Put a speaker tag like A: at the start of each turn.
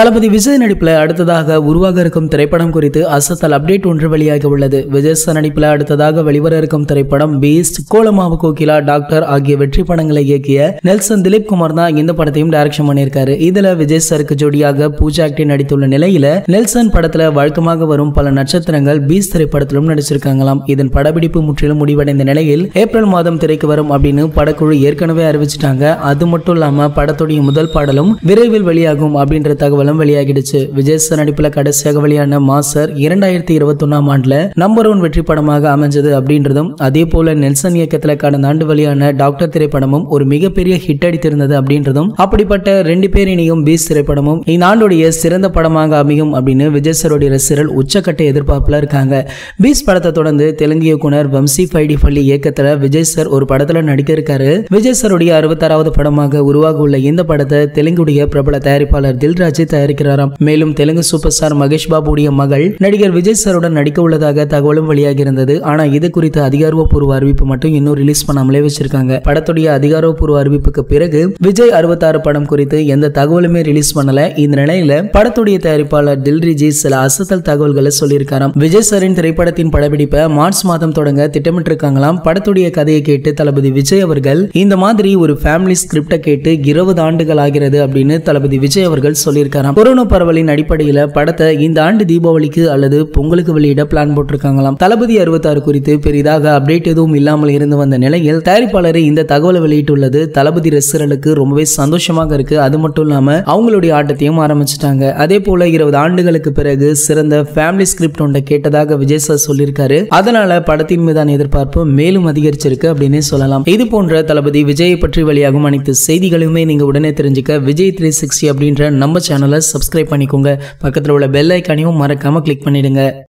A: தளபதி விஜய் நடிப்பில் அடுத்ததாக உருவாக இருக்கும் திரைப்படம் குறித்து அசத்தல் அப்டேட் ஒன்று வெளியாகி உள்ளது விஜய் நடிப்பில் அடுத்ததாக வெளிவர இருக்கும் திரைப்படம் பீஸ்ட் கோலமாவு கோகிலா டாக்டர் ஆகிய வெற்றி படங்களை இயக்கிய நெல்சன் திலீப் குமார் தான் இந்த படத்தையும் டைரக்ஷன் பண்ணியிருக்காரு இதுல விஜய் சாருக்கு ஜோடியாக பூஜா ஆக்டி நடித்துள்ள நிலையில நெல்சன் படத்துல வழக்கமாக வரும் பல நட்சத்திரங்கள் பீஸ் திரைப்படத்திலும் நடிச்சிருக்காங்களாம் இதன் படப்பிடிப்பு முற்றிலும் முடிவடைந்த நிலையில் ஏப்ரல் மாதம் திரைக்கு வரும் அப்படின்னு படக்குழு ஏற்கனவே அறிவிச்சிட்டாங்க அது மட்டும் இல்லாம படத்துடைய முதல் பாடலும் விரைவில் வெளியாகும் அப்படின்ற தகவலும் படம் வெளியாகிடுச்சு விஜய் சார் நடிப்புல கடைசியாக வெளியான மாசர் இரண்டாயிரத்தி இருபத்தி ஒன்னாம் ஆண்டுல நம்பர் ஒன் வெற்றி படமாக அமைஞ்சது அப்படின்றதும் அதே போல நெல்சன் இயக்கத்துல கடந்த ஆண்டு வெளியான டாக்டர் திரைப்படமும் ஒரு மிகப்பெரிய ஹிட் அடித்திருந்தது அப்படின்றதும் அப்படிப்பட்ட ரெண்டு பேர் இணையும் பீஸ் திரைப்படமும் இந்த ஆண்டுடைய சிறந்த படமாக அமையும் அப்படின்னு விஜய் சரோடைய ரசிகர்கள் உச்சக்கட்ட எதிர்பார்ப்புல இருக்காங்க பீஸ் படத்தை தொடர்ந்து தெலுங்கு இயக்குனர் வம்சி பைடி பள்ளி இயக்கத்துல விஜய் சார் ஒரு படத்துல நடிக்க இருக்காரு விஜய் சருடைய அறுபத்தாறாவது படமாக உருவாக உள்ள இந்த படத்தை தெலுங்குடைய பிரபல தயாரிப்பாளர் தில்ராஜ் தயாரிக்கிறாராம் மேலும் தெலுங்கு சூப்பர் ஸ்டார் மகேஷ் பாபுடைய மகள் நடிகர் விஜய் சாருடன் நடிக்க உள்ளதாக தகவலும் வெளியாகி இருந்தது ஆனா இது குறித்த அதிகாரப்பூர்வ அறிவிப்பு மட்டும் இன்னும் ரிலீஸ் பண்ணாமலே வச்சிருக்காங்க படத்துடைய அதிகாரப்பூர்வ அறிவிப்புக்கு பிறகு விஜய் அறுபத்தாறு படம் குறித்து எந்த தகவலுமே ரிலீஸ் பண்ணல இந்த நிலையில படத்துடைய தயாரிப்பாளர் தில்ரிஜி சில அசத்தல் தகவல்களை சொல்லியிருக்காராம் விஜய் சாரின் திரைப்படத்தின் படப்பிடிப்பை மார்ச் மாதம் தொடங்க திட்டமிட்டிருக்காங்களாம் படத்துடைய கதையை கேட்டு தளபதி விஜய் அவர்கள் இந்த மாதிரி ஒரு ஃபேமிலி ஸ்கிரிப்டை கேட்டு இருபது ஆண்டுகள் ஆகிறது அப்படின்னு தளபதி விஜய் அவர்கள் சொல்லியிருக்காரு வெளியிட்டிருக்காராம் கொரோனா பரவலின் அடிப்படையில படத்தை இந்த ஆண்டு தீபாவளிக்கு அல்லது பொங்கலுக்கு வெளியிட பிளான் போட்டிருக்காங்களாம் தளபதி அறுபத்தாறு குறித்து பெரிதாக அப்டேட் எதுவும் இல்லாமல் இருந்து வந்த நிலையில் தயாரிப்பாளரை இந்த தகவலை வெளியிட்டுள்ளது தளபதி ரசிகர்களுக்கு ரொம்பவே சந்தோஷமாக இருக்கு அது மட்டும் இல்லாம அவங்களுடைய ஆட்டத்தையும் ஆரம்பிச்சிட்டாங்க அதே போல இருபது ஆண்டுகளுக்கு பிறகு சிறந்த ஃபேமிலி ஸ்கிரிப்ட் ஒன்றை கேட்டதாக விஜய் சார் சொல்லியிருக்காரு அதனால படத்தின் மீதான எதிர்பார்ப்பு மேலும் அதிகரிச்சிருக்கு அப்படின்னு சொல்லலாம் இது போன்ற தளபதி விஜயை பற்றி வெளியாகும் அனைத்து செய்திகளுமே நீங்க உடனே தெரிஞ்சுக்க விஜய் த்ரீ சிக்ஸ்டி அப்படின்ற நம்ம சேனல் சேனலை சப்ஸ்கிரைப் பண்ணிக்கோங்க பக்கத்தில் உள்ள பெல் ஐக்கானையும் மறக்காமல் கிளிக் பண்ணிவிடுங்க